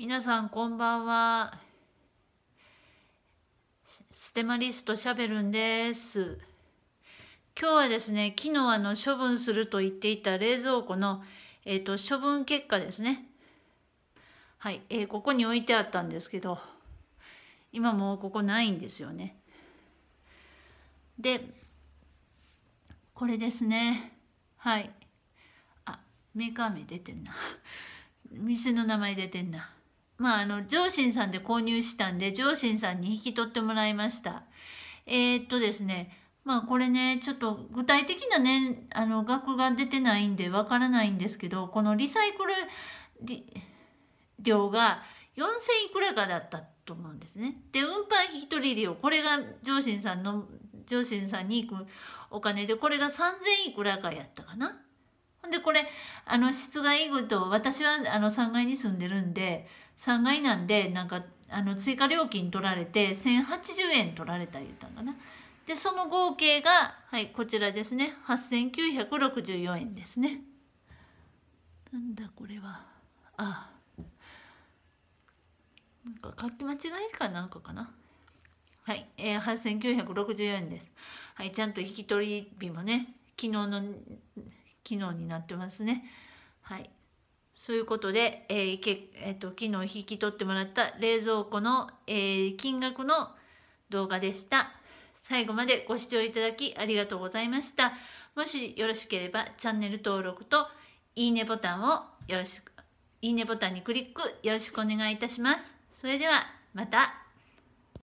皆さんこんばんはステマリストしゃべるんです今日はですね昨日あの処分すると言っていた冷蔵庫の、えーと、処分結果ですねはい、えー、ここに置いてあったんですけど今もうここないんですよねでこれですねはいあメーカー名出てんな店の名前出てんなまあ、あの、上信さんで購入したんで、上信さんに引き取ってもらいました。えー、っとですね、まあこれね、ちょっと具体的なね、あの、額が出てないんでわからないんですけど、このリサイクル量が4000いくらかだったと思うんですね。で、運搬引き取り料これが上信さんの、上信さんに行くお金で、これが3000いくらかやったかな。ほんでこれあの室外いいと私はあの3階に住んでるんで3階なんでなんかあの追加料金取られて1,080円取られた言うたんかな。でその合計が、はい、こちらですね8,964円ですね。なんだこれはあなんか書き間違いかなんかかな。はい、えー、8964円です。はい、ちゃんと引き取り日もね、昨日の機能になってますね。はい。そういうことで、えーけえっと、と昨日引き取ってもらった冷蔵庫の、えー、金額の動画でした。最後までご視聴いただきありがとうございました。もしよろしければチャンネル登録といいねボタンをよろしく、いいねボタンにクリックよろしくお願いいたします。それではまた。